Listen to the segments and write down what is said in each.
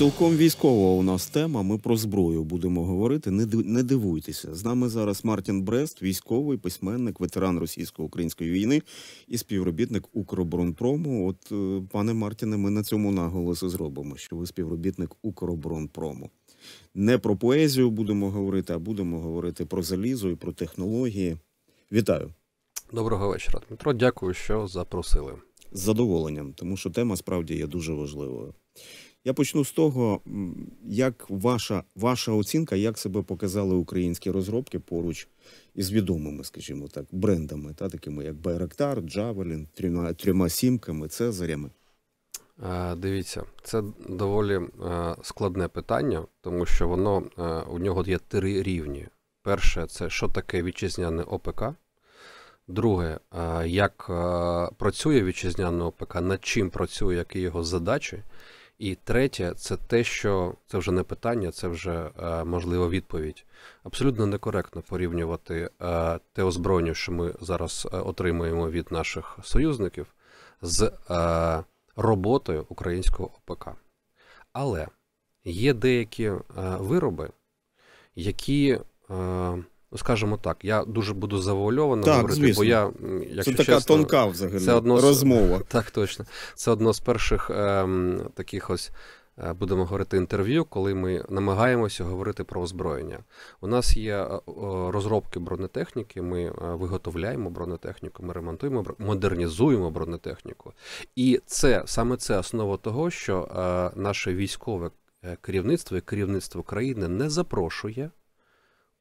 Цілком військова у нас тема. Ми про зброю будемо говорити. Не дивуйтеся. З нами зараз Мартін Брест, військовий письменник, ветеран російсько-української війни і співробітник Укроборонпрому. От, е, пане Мартіне, ми на цьому наголоси зробимо, що ви співробітник Укроборонпрому. Не про поезію будемо говорити, а будемо говорити про залізо і про технології. Вітаю. Доброго вечора, Дмитро. Дякую, що запросили. З задоволенням, тому що тема справді є дуже важливою. Я почну з того, як ваша ваша оцінка, як себе показали українські розробки поруч із відомими, скажімо так, брендами, та такими як Байрактар, Джавелін, трьома трьома сімками, Цезарями. Е, дивіться, це доволі е, складне питання, тому що воно е, у нього є три рівні. Перше, це що таке вітчизняне ОПК. Друге, як працює вітчизняне ОПК, над чим працює, які його задачі. І третє, це те, що це вже не питання, це вже е, можлива відповідь. Абсолютно некоректно порівнювати е, те озброєння, що ми зараз е, отримуємо від наших союзників, з е, роботою українського ОПК. Але є деякі вироби, які Ну, скажімо так, я дуже буду завуальовано так, говорити, звісно. бо я як це така чесно, тонка взагалі це одно розмова. З, так, точно. Це одно з перших ем, таких ось. Е, будемо говорити інтерв'ю, коли ми намагаємося говорити про озброєння. У нас є е, розробки бронетехніки. Ми е, виготовляємо бронетехніку, ми ремонтуємо модернізуємо бронетехніку, і це саме це основа того, що наше військове керівництво і керівництво країни не запрошує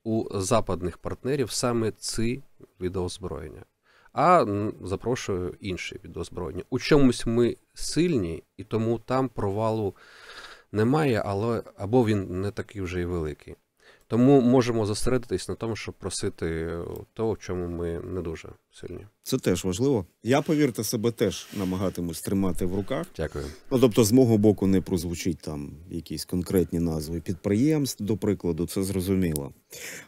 у западних партнерів саме ці відеозброєння, а запрошую інші відеозброєння. У чомусь ми сильні, і тому там провалу немає, але або він не такий вже й великий. Тому можемо зосередитись на тому, щоб просити того, в чому ми не дуже сильні. Це теж важливо. Я повірте себе, теж намагатимусь тримати в руках. Дякую. Ну тобто, з мого боку, не прозвучить там якісь конкретні назви підприємств, до прикладу, це зрозуміло.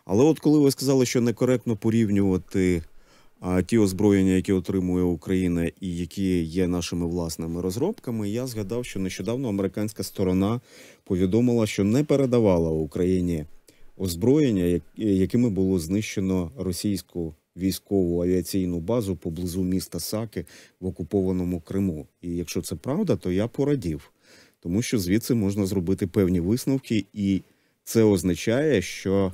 Але от коли ви сказали, що некоректно порівнювати. А ті озброєння, які отримує Україна і які є нашими власними розробками, я згадав, що нещодавно американська сторона повідомила, що не передавала Україні озброєння, якими було знищено російську військову авіаційну базу поблизу міста Саки в окупованому Криму. І якщо це правда, то я порадів, тому що звідси можна зробити певні висновки, і це означає, що,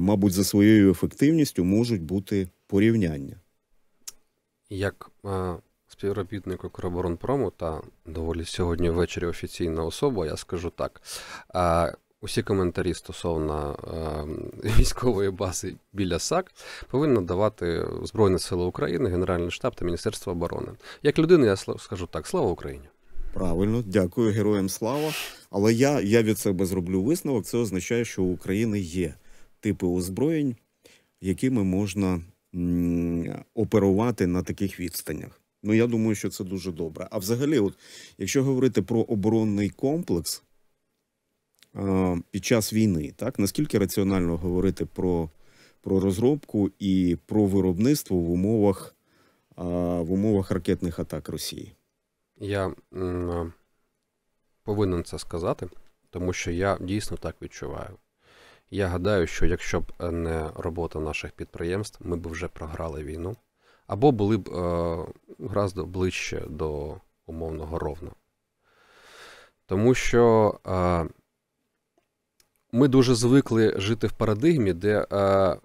мабуть, за своєю ефективністю можуть бути порівняння. Як а, співробітник Укроборонпрому та доволі сьогодні ввечері офіційна особа, я скажу так. А, Усі коментарі стосовно е, військової бази біля САК повинна давати Збройні Сили України, Генеральний штаб та Міністерство оборони. Як людина, я скажу так: слава Україні! Правильно, дякую, героям слава. Але я, я від себе зроблю висновок. Це означає, що у України є типи озброєнь, якими можна м, оперувати на таких відстанях. Ну я думаю, що це дуже добре. А взагалі, от якщо говорити про оборонний комплекс. Е, під час війни. Так наскільки раціонально говорити про про розробку і про виробництво в умовах в умовах ракетних атак Росії? Я е, повинен це сказати, тому що я дійсно так відчуваю. Я гадаю, що якщо б е, не робота наших підприємств, ми б вже програли війну або були б гораздо ближче до умовного ровно. Тому що е, ми дуже звикли жити в парадигмі, де е,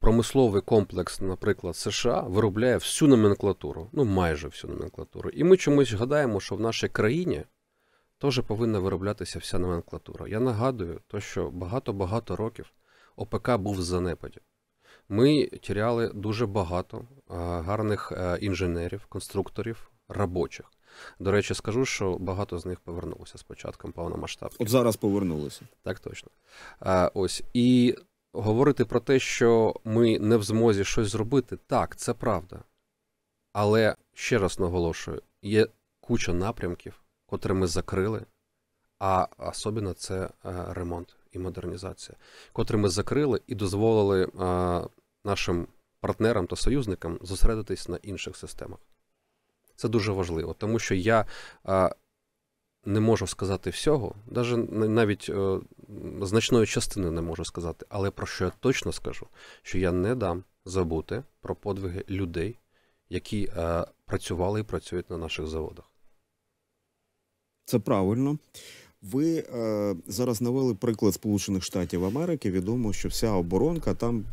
промисловий комплекс, наприклад, США виробляє всю номенклатуру, ну майже всю номенклатуру. І ми чомусь гадаємо, що в нашій країні теж повинна вироблятися вся номенклатура. Я нагадую, то, що багато-багато років ОПК був в занепаді. Ми тіряли дуже багато е, гарних е, інженерів, конструкторів, робочих. До речі, скажу, що багато з них повернулося з початком повномасштабки. От зараз повернулися. Так точно. А, Ось і говорити про те, що ми не в змозі щось зробити, так, це правда. Але ще раз наголошую: є куча напрямків, котрі ми закрили, а особливо це е, ремонт і модернізація, котрі ми закрили і дозволили а, е, нашим партнерам та союзникам зосередитись на інших системах. Це дуже важливо, тому що я а, не можу сказати всього, навіть навіть е, значної частини не можу сказати. Але про що я точно скажу, що я не дам забути про подвиги людей, які а, е, працювали і працюють на наших заводах. Це правильно. Ви е, зараз навели приклад Сполучених Штатів Америки. Відомо, що вся оборонка там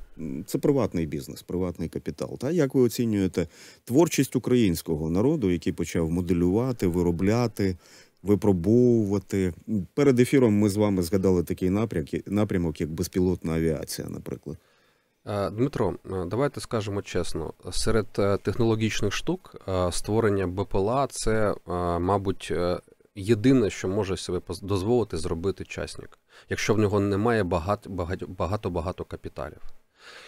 це приватний бізнес, приватний капітал. Та як ви оцінюєте творчість українського народу, який почав моделювати, виробляти, випробовувати перед ефіром? Ми з вами згадали такий напрямок, напрямок, як безпілотна авіація, наприклад. Е, Дмитро, е, давайте скажемо чесно: серед е, технологічних штук створення БПЛА це, мабуть, єдине, що може себе дозволити зробити часник, якщо в нього немає багато-багато капіталів,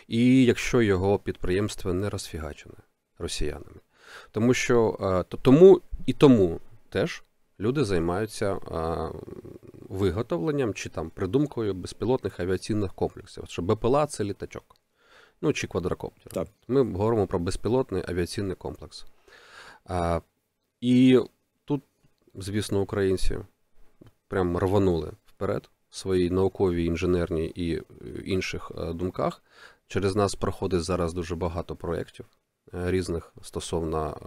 і якщо його підприємство не розфігачене росіянами. Тому що е, тому і тому теж люди займаються е, виготовленням чи там придумкою безпілотних авіаційних комплексів, що БПЛА це літачок, ну чи квадрокоптер. Так. Ми говоримо про безпілотний авіаційний комплекс. А, е, І звісно, українці прям рванули вперед в своїй науковій, інженерній і е, інших е, думках. Через нас проходить зараз дуже багато проєктів е, різних стосовно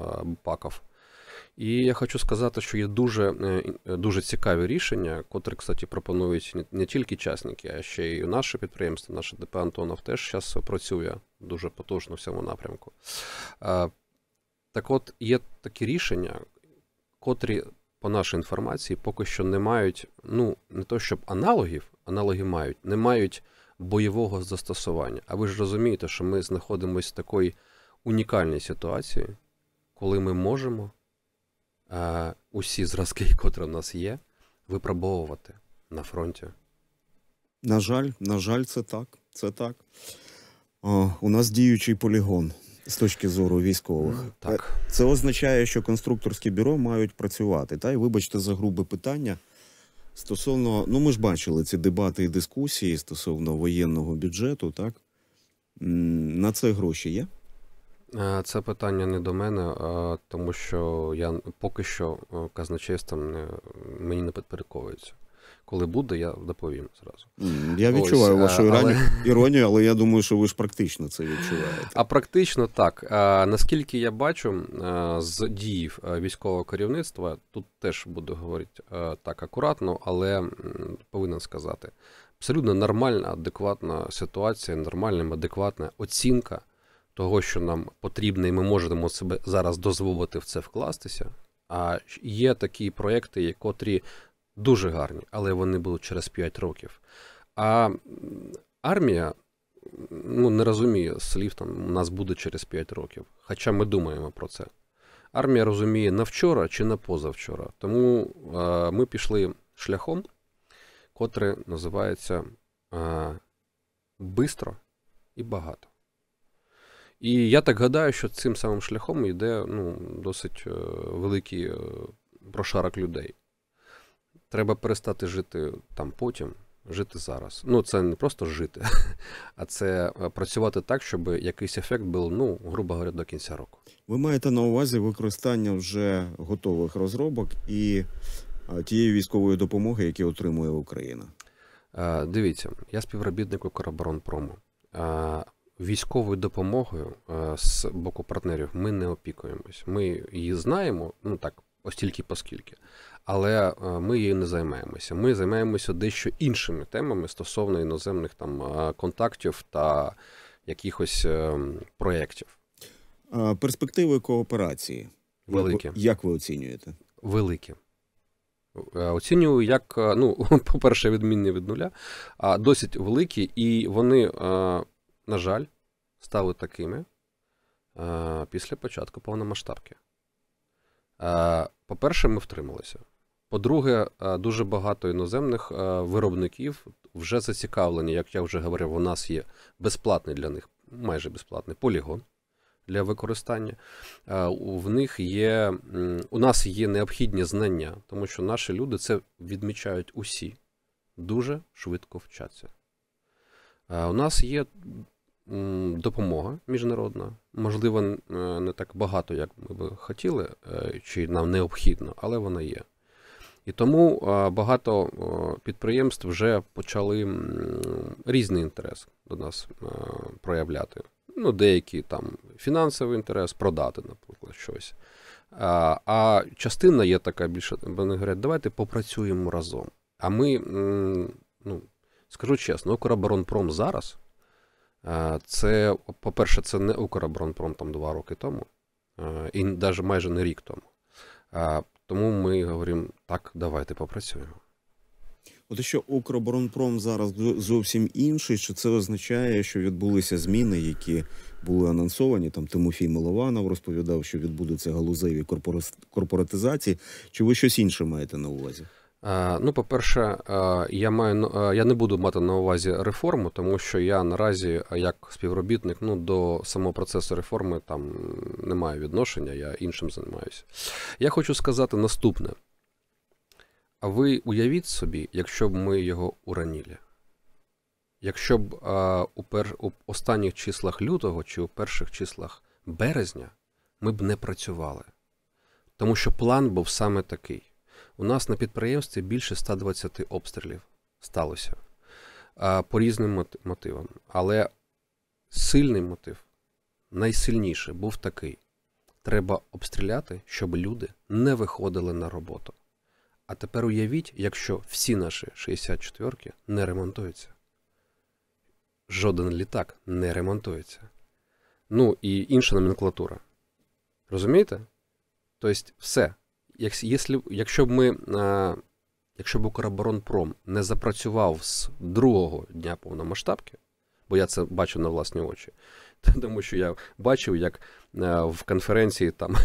ПАКов. І я хочу сказати, що є дуже дуже цікаві рішення, котрі, кстати, пропонують не тільки частники, а ще й наше підприємство, наше ДП Антонов теж зараз працює дуже потужно в цьому напрямку. Так от є такі рішення, котрі нашій інформації поки що не мають, ну не то щоб аналогів, аналоги мають, не мають бойового застосування. А ви ж розумієте, що ми знаходимося в такій унікальній ситуації, коли ми можемо е, усі зразки, котрі в нас є, випробовувати на фронті. На жаль, на жаль, це так. Це так. О, е, У нас діючий полігон з точки зору військових. Так. Е, це означає, що конструкторське бюро мають працювати. Та й вибачте за грубе питання. Стосовно, ну ми ж бачили ці дебати і дискусії стосовно воєнного бюджету, так на це гроші є? Е, це питання не до мене, тому що я поки що е, казначейством мені не підпорядковується. Коли буде, я доповім зразу. Я відчуваю Ось, вашу але... іронію, але я думаю, що ви ж практично це відчуваєте. А практично так. Наскільки я бачу, з діїв військового керівництва тут теж буду говорити так акуратно, але повинен сказати: абсолютно нормальна, адекватна ситуація, нормальна, адекватна оцінка того, що нам потрібно, і ми можемо себе зараз дозволити в це вкластися. А є такі проекти, котрі дуже гарні, але вони будуть через 5 років. А армія ну, не розуміє слів там у нас буде через 5 років. Хоча ми думаємо про це. Армія розуміє на вчора чи на позавчора. Тому е, ми пішли шляхом, котре називається е, бистро і багато. І я так гадаю, що цим самим шляхом йде ну, досить е, великий е, прошарок людей. Треба перестати жити там потім, жити зараз. Ну, це не просто жити, а це е, працювати так, щоб якийсь ефект був, ну, грубо говоря, до кінця року. Ви маєте на увазі використання вже готових розробок і е, тієї військової допомоги, які отримує Україна. Е, дивіться, я співробітник Укроборонпрому. Військовою допомогою з боку партнерів ми не опікуємось. Ми її знаємо, ну так, остільки, поскільки але е, ми її не займаємося. Ми займаємося дещо іншими темами стосовно іноземних там е, контактів та якихось е, проєктів. Перспективи кооперації. Великі. Як ви оцінюєте? Великі. Оцінюю як, ну, по-перше, відмінні від нуля, а досить великі, і вони, на жаль, стали такими після початку повномасштабки. По-перше, ми втрималися. По-друге, е, дуже багато іноземних е, виробників вже зацікавлені, як я вже говорив, у нас є безплатний для них, майже безплатний полігон для використання. Е, в них є у нас є необхідні знання, тому що наші люди це відмічають усі, дуже швидко вчаться. У нас є допомога міжнародна, можливо, не так багато, як ми би хотіли, чи нам необхідно, але вона є. І тому багато підприємств вже почали різний інтерес до нас проявляти. Ну, деякі там фінансовий інтерес, продати, наприклад, щось. А а частина є така більше, вони говорять, давайте попрацюємо разом. А ми, ну скажу чесно, Укроборонпром зараз. Це, по-перше, це не Укроборонпром там два роки тому, і навіть майже не рік тому. Тому ми говоримо, так, давайте попрацюємо. От що Укроборонпром зараз зовсім інший, чи це означає, що відбулися зміни, які були анонсовані? Там Тимофій Милованов розповідав, що відбудуться галузеві корпоратизації. Чи ви щось інше маєте на увазі? Е, ну, по-перше, е, я маю е, я не буду мати на увазі реформу, тому що я наразі, як співробітник, ну до самого процесу реформи там не маю відношення, я іншим займаюся. Я хочу сказати наступне: а ви уявіть собі, якщо б ми його ураніли? Якщо б а, у, пер, у останніх числах лютого чи у перших числах березня ми б не працювали, тому що план був саме такий. У нас на підприємстві більше 120 обстрілів сталося по різним мотивам. Але сильний мотив, найсильніший, був такий: треба обстріляти, щоб люди не виходили на роботу. А тепер уявіть, якщо всі наші 64-ки не ремонтуються. Жоден літак не ремонтується. Ну і інша номенклатура. Розумієте? Тобто, все якщо, якщо б ми. Е, якщо б Укроборонпром не запрацював з другого дня повномасштабки, бо я це бачу на власні очі, тому що я бачив, як е, в конференції там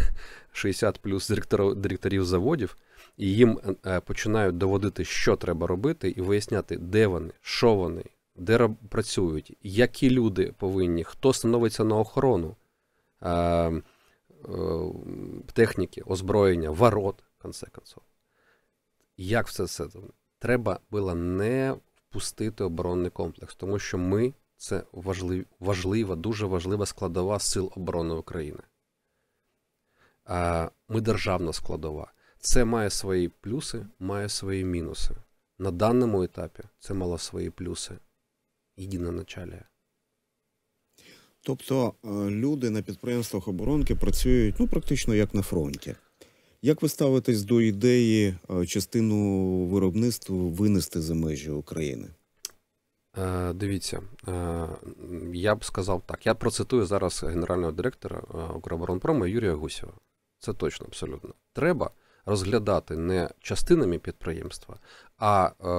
60 плюс директорів, директорів заводів, і їм е, починають доводити, що треба робити, і виясняти, де вони, що вони, де працюють, які люди повинні, хто становиться на охорону. Ем, Е, техніки, озброєння, ворот, в конце концов. Як все це? Треба було не впустити оборонний комплекс, тому що ми це важлив, важлива, дуже важлива складова сил оборони України. А Ми державна складова. Це має свої плюси, має свої мінуси. На даному етапі це мало свої плюси. Єдине началія. Тобто е, люди на підприємствах оборонки працюють ну практично як на фронті. Як ви ставитесь до ідеї е, частину виробництва винести за межі України? Е, дивіться, я б сказав так. Я процитую зараз генерального директора Укроборонпрому Юрія Гусєва. Це точно абсолютно. Треба розглядати не частинами підприємства, а е,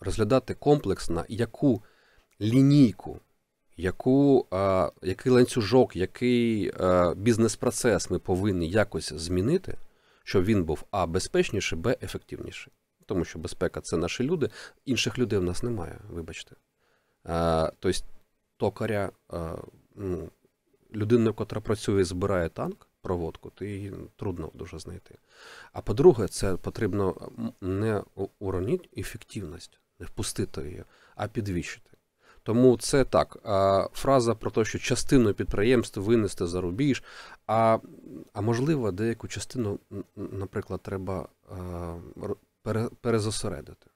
розглядати комплексно, яку лінійку яку, а, який ланцюжок, який а, бізнес-процес ми повинні якось змінити, щоб він був а безпечніший, б ефективніший. Тому що безпека це наші люди, інших людей в нас немає, вибачте. А, Тобто токаря, а, ну, людину, яка працює і збирає танк, проводку, ти її трудно дуже знайти. А по-друге, це потрібно не уронити ефективність, не впустити її, а підвищити. Тому це так. Фраза про те, що частину підприємств винести за рубіж, а а можливо, деяку частину, наприклад, треба перезосередити.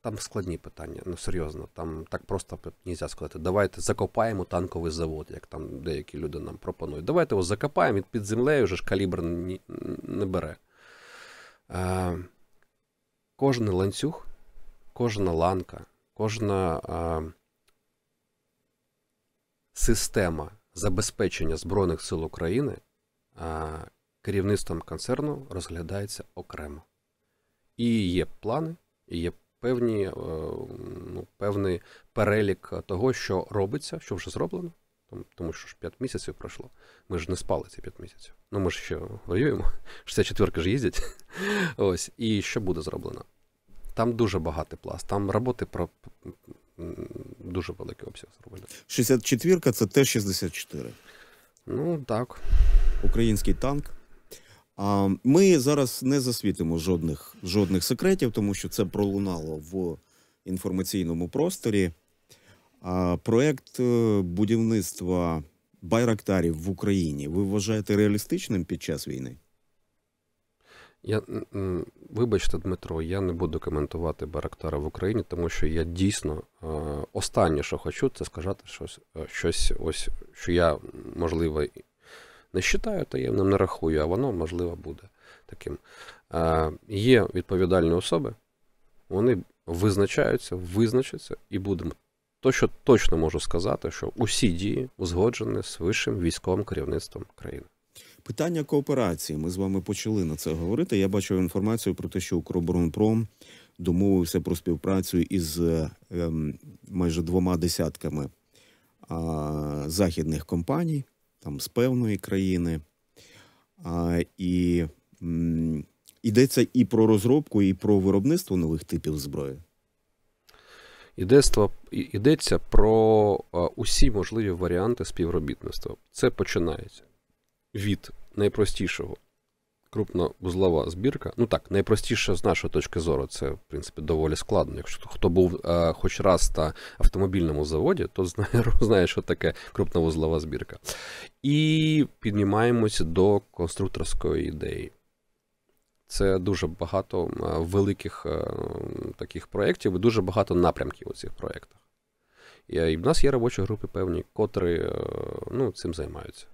Там складні питання, ну серйозно, там так просто нельзя сказати. Давайте закопаємо танковий завод, як там деякі люди нам пропонують. Давайте його закопаємо від під землею, вже ж калібр не, не бере. Е, Кожен ланцюг, кожна ланка, кожна а, система забезпечення Збройних сил України а, керівництвом концерну розглядається окремо. І є плани, і є певні, а, е, ну, певний перелік того, що робиться, що вже зроблено. Тому що ж 5 місяців пройшло. Ми ж не спали ці 5 місяців. Ну ми ж ще воюємо. 64 ки ж їздять. Ось. І що буде зроблено? Там дуже багатий пласт, там роботи про дуже великий обсяг зроблено. 64-ка це Т-64. Ну так. Український танк. А, Ми зараз не засвітимо жодних жодних секретів, тому що це пролунало в інформаційному просторі. А, Проект е, будівництва байрактарів в Україні ви вважаєте реалістичним під час війни? Я вибачте, Дмитро, я не буду коментувати Барактара в Україні, тому що я дійсно е, останнє, що хочу, це сказати щось, е, щось ось, що я, можливо, не вважаю таємним, не рахую, а воно, можливо, буде таким. Е, є відповідальні особи, вони визначаються, визначаться і будемо. То, що точно можу сказати, що усі дії узгоджені з вищим військовим керівництвом країни. Питання кооперації. Ми з вами почали на це говорити. Я бачив інформацію про те, що Укроборонпром домовився про співпрацю із ем, майже двома десятками західних компаній, там з певної країни. І йдеться і про розробку, і про виробництво нових типів зброї. Йдеться, йдеться про усі можливі варіанти співробітництва. Це починається від найпростішого. Крупна вузлова збірка. Ну так, найпростіше з нашої точки зору, це, в принципі, доволі складно. Якщо хто був е, хоч раз на автомобільному заводі, то знає, знає, що таке крупна вузлова збірка. І піднімаємося до конструкторської ідеї. Це дуже багато великих е, таких проєктів і дуже багато напрямків у цих проєктах. Е, і в нас є робочі групи певні, котрі е, ну, цим займаються.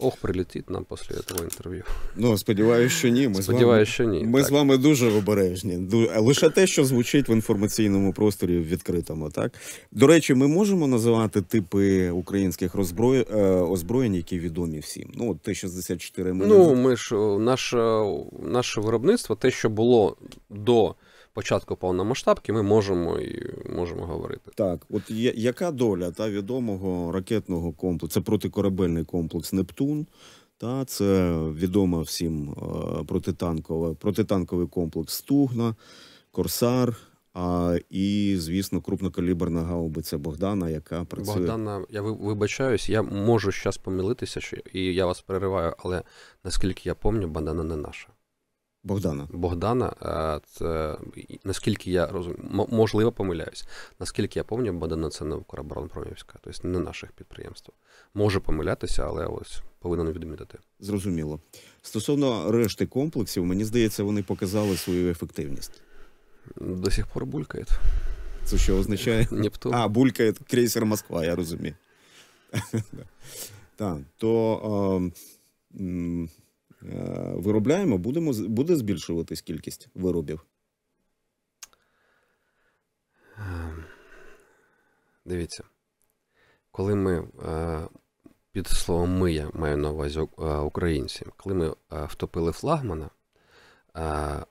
Ох, прилетить нам після цього інтерв'ю. Ну сподіваюся, що ні. Ми сподіваюся, що ні. Ми так. з вами дуже обережні. Лише те, що звучить в інформаційному просторі відкритому. Так до речі, ми можемо називати типи українських розброї... Е, озброєнь, які відомі всім. Ну от Т-64 ми Ну ми ж е, наше наше виробництво, те, що було до початку повномасштабки ми можемо і можемо говорити. Так, от яка доля та відомого ракетного комплексу, це протикорабельний комплекс Нептун. Та це відома всім е, протитанкова, протитанковий комплекс Стугна, Корсар. А і звісно, крупнокаліберна гаубиця Богдана, яка працює Богдана. Я вибачаюсь, я можу зараз помилитися, що і я вас перериваю, але наскільки я пам'ятаю, Богдана не наша. Богдана Богдана, е, це наскільки я розумію, можливо помиляюсь. Наскільки я пам'ятаю, Богдана це не Укроборонпромівська, тобто не наших підприємств. Може помилятися, але ось повинен відмітити. Зрозуміло. Стосовно решти комплексів, мені здається, вони показали свою ефективність. До сих пор булькає. Це що означає? Нептун. А, булькає крейсер Москва, я розумію. Так, то. Ем, Е, виробляємо, будемо, буде збільшуватись кількість виробів. Ем, дивіться. Коли ми е, під словом ми я маю на увазі е, українці, коли ми втопили флагмана,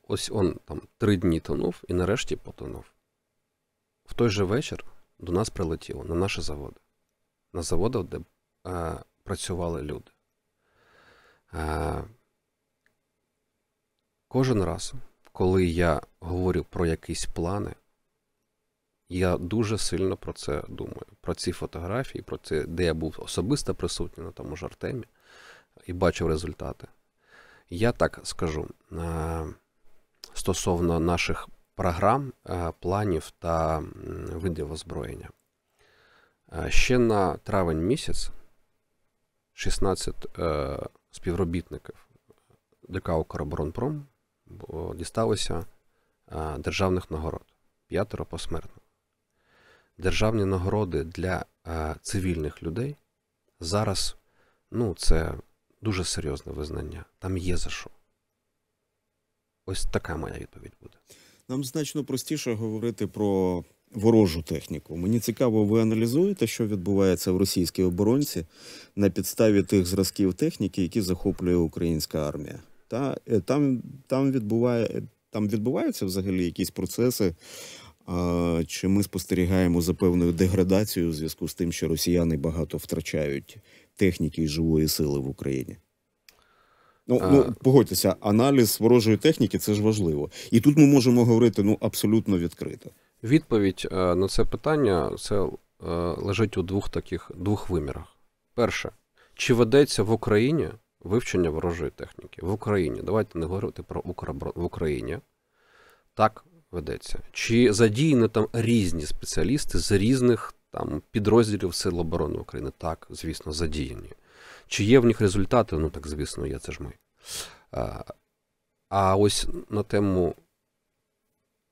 ось он там три дні тонув і нарешті потонув. В той же вечір до нас прилетіло на наші заводи, на заводах, де працювали люди. Кожен раз, коли я говорю про якісь плани, я дуже сильно про це думаю. Про ці фотографії, про це, де я був особисто присутній на тому ж Артемі і бачив результати. Я так скажу е, стосовно наших програм, е, планів та видів озброєння. Е, ще на травень місяць 16 співробітників ДК «Укроборонпром» Бо дісталося державних нагород. П'ятеро посмертно. Державні нагороди для цивільних людей зараз ну, це дуже серйозне визнання. Там є за що. Ось така моя відповідь буде. Нам значно простіше говорити про ворожу техніку. Мені цікаво, ви аналізуєте, що відбувається в російській оборонці на підставі тих зразків техніки, які захоплює українська армія. Та е, там там, відбуває, е, там відбуваються взагалі якісь процеси. А, Чи ми спостерігаємо за певною деградацією у зв'язку з тим, що росіяни багато втрачають техніки і живої сили в Україні? Ну а... ну погодьтеся, аналіз ворожої техніки це ж важливо, і тут ми можемо говорити ну абсолютно відкрито. Відповідь е, на це питання це лежить у двох таких двох вимірах: перше, чи ведеться в Україні вивчення ворожої техніки в Україні. Давайте не говорити про Укробро... в Україні. Так ведеться. Чи задіяні там різні спеціалісти з різних там підрозділів Сил оборони України? Так, звісно, задіяні. Чи є в них результати? Ну так, звісно, є це ж ми. А а ось на тему,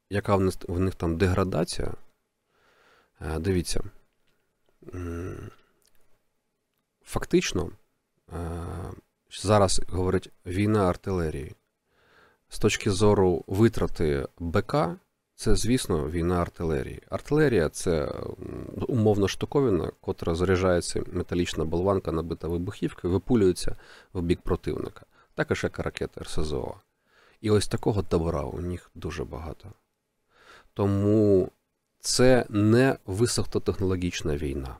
яка в них, в них там деградація? Е, дивіться. Фактично е, зараз говорить війна артилерії. З точки зору витрати БК, це, звісно, війна артилерії. Артилерія це умовно штуковина, котра заряджається металічна болванка, набита вибухівкою, випулюється в бік противника. Також як ракети РСЗО. І ось такого добра у них дуже багато. Тому це не високотехнологічна війна.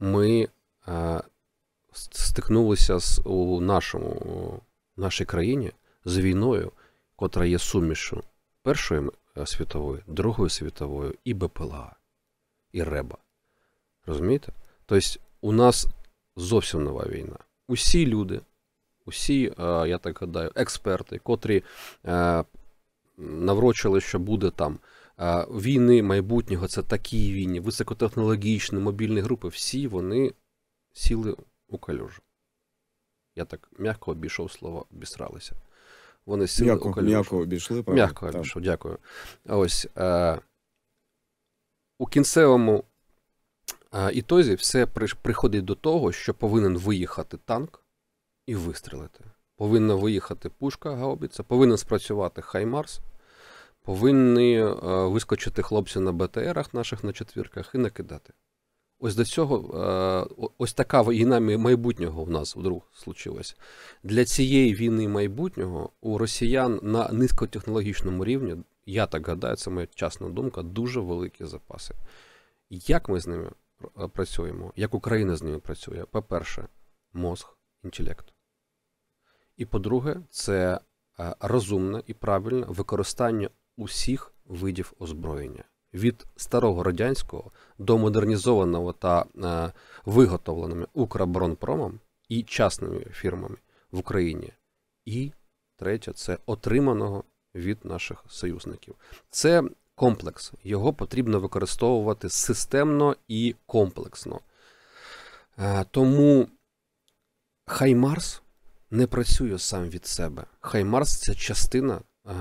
Ми е, стикнулися з у нашому нашій країні з війною, котра є сумішю Першої э, світової, Другої світової і БПЛА, і Реба. Розумієте? Тобто, у нас зовсім нова війна. Усі люди, усі, э, я так гадаю, експерти, котрі э, наврочили, що буде там. Війни майбутнього, це такі війні, високотехнологічні, мобільні групи. Всі вони сіли у калюжу. Я так м'яко обійшов слово обісралися. Вони сіли м'яко, у М'яко обійшли, правда? М'яко обійшов, дякую. Ось е, у кінцевому е, ітозі все при, приходить до того, що повинен виїхати танк і вистрілити. Повинна виїхати пушка гаубіця, повинен спрацювати Хаймарс, повинні е, вискочити хлопці на БТРах наших на четвірках і накидати. Ось до цього, е, ось така війна майбутнього в нас вдруг случилась. Для цієї війни майбутнього у росіян на низькотехнологічному рівні, я так гадаю, це моя часна думка, дуже великі запаси. Як ми з ними е, працюємо, як Україна з ними працює? По-перше, мозг, інтелект. І по-друге, це е, розумне і правильне використання усіх видів озброєння від старого радянського до модернізованого та е, виготовленими Укроборонпромом і частними фірмами в Україні. І третє це отриманого від наших союзників. Це комплекс. Його потрібно використовувати системно і комплексно. Е, тому хай Марс не працює сам від себе. Хай Марс це частина. Е,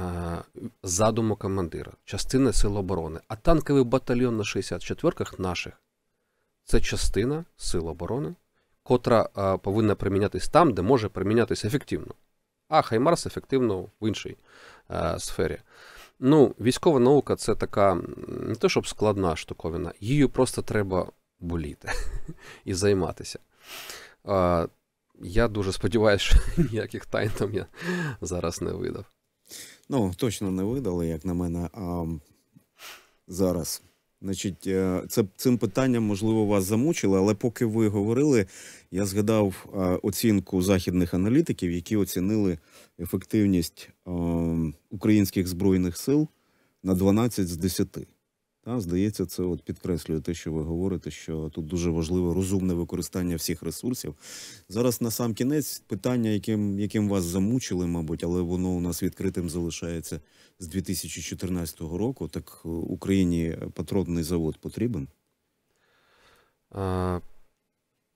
задуму командира, частина сил оборони. А танковий батальйон на 64-ках наших це частина сил оборони, котра е, повинна примінятись там, де може примінятися ефективно. А Хаймарс ефективно в іншій е, сфері. Ну, військова наука це така не те, щоб складна штуковина, її просто треба боліти і займатися. я дуже сподіваюся, що ніяких тайн там я зараз не видав. Ну, точно не видали, як на мене. А Зараз. Значить, е, це цим питанням, можливо, вас замучили, але поки ви говорили, я згадав е, оцінку західних аналітиків, які оцінили ефективність е, українських збройних сил на 12 з 10. Та, здається, це от підкреслює те, що ви говорите, що тут дуже важливе розумне використання всіх ресурсів. Зараз на сам кінець питання, яким яким вас замучили, мабуть, але воно у нас відкритим залишається з 2014 року. Так е, Україні патронний завод потрібен? А,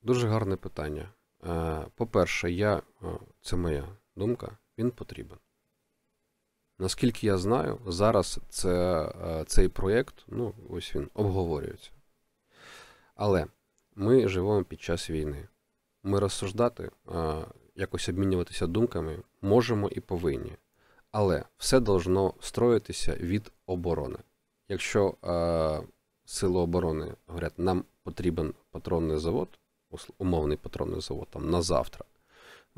Дуже гарне питання. Е, по-перше, я е, це моя думка. Він потрібен. Наскільки я знаю, зараз це, е, цей проєкт, ну, ось він обговорюється. Але ми живемо під час війни. Ми розсуждати, е, якось обмінюватися думками можемо і повинні. Але все должно строїтися від оборони. Якщо е, сили оборони говорять, нам потрібен патронний завод, умовний патронний завод там на завтра.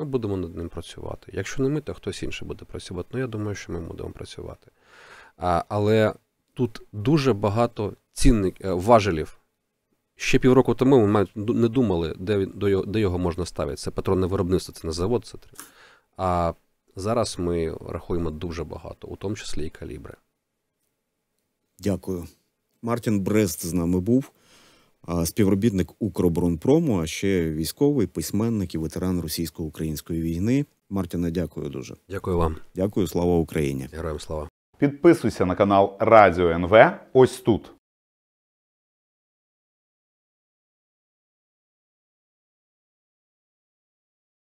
Ми будемо над ним працювати. Якщо не ми, то хтось інший буде працювати. Ну я думаю, що ми будемо працювати. А, Але тут дуже багато цінних е, важелів. Ще півроку тому ми не думали, де де його можна ставити. Це патронне виробництво, це не завод, це три. А зараз ми рахуємо дуже багато, у тому числі і калібри. Дякую. Мартін Брест з нами був співробітник Укроборонпрому, а ще військовий письменник і ветеран російсько-української війни. Мартіна, дякую дуже. Дякую вам. Дякую, слава Україні. Героям слава. Підписуйся на канал Радіо НВ. Ось тут.